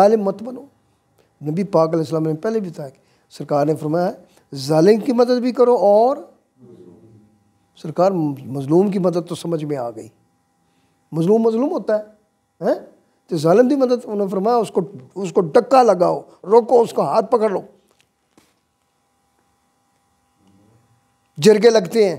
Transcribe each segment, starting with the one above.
ालिम मत बनो नबी पाक अलैहिस्सलाम ने पहले भी बताया सरकार ने फरमाया ालिम की मदद भी करो और सरकार मजलूम की मदद तो समझ में आ गई मजलूम मजलूम होता है हैं तो ालिम की मदद उन्होंने फरमाया उसको उसको डक्का लगाओ रोको उसका हाथ पकड़ लो जरगे लगते हैं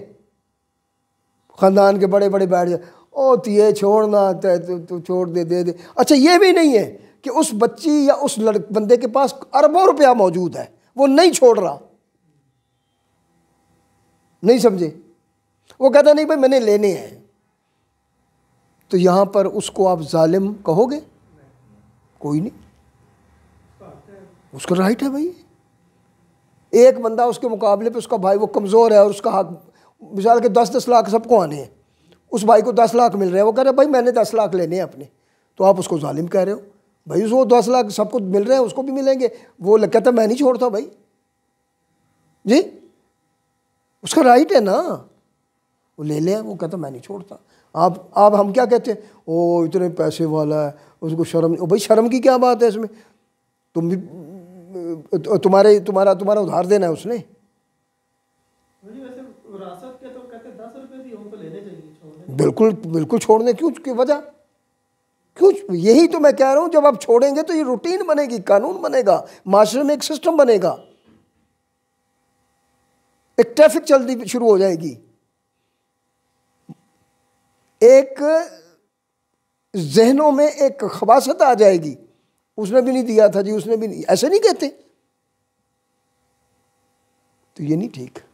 ख़ानदान के बड़े बड़े बैठ जाए ओ तिए तो छोड़ना तो, तो, तो छोड़ दे दे दे अच्छा ये भी नहीं है कि उस बच्ची या उस लड़ बंदे के पास अरबों रुपया मौजूद है वो नहीं छोड़ रहा नहीं समझे वो कहता नहीं भाई मैंने लेने हैं तो यहाँ पर उसको आप जालिम कहोगे कोई नहीं उसका राइट है भाई एक बंदा उसके मुकाबले पे उसका भाई वो कमज़ोर है और उसका हक मिसाल के दस दस लाख सबको आने हैं उस भाई को दस लाख मिल रहे हैं वो कह रहा है भाई मैंने दस लाख लेने हैं अपने तो आप उसको जालिम कह रहे हो भाई उसको दस लाख सबको मिल रहे हैं उसको भी मिलेंगे वो कहता मैं नहीं छोड़ता भाई जी उसका राइट है ना वो ले लें वो कहता मैं नहीं छोड़ता आप आप हम क्या कहते हैं ओ इतने पैसे वाला है उसको शर्म ओ भाई शर्म की क्या बात है इसमें तुम भी तुम्हारे तुम्हारा तुम्हारा उधार देना है उसने तो बिल्कुल बिल्कुल छोड़ने क्यों की वजह क्यों यही तो मैं कह रहा हूं जब आप छोड़ेंगे तो ये रूटीन बनेगी कानून बनेगा माशरे में एक सिस्टम बनेगा एक ट्रैफिक चलती शुरू हो जाएगी एक जहनों में एक खबासत आ जाएगी उसने भी नहीं दिया था जी उसने भी नहीं ऐसे नहीं कहते तो ये नहीं ठीक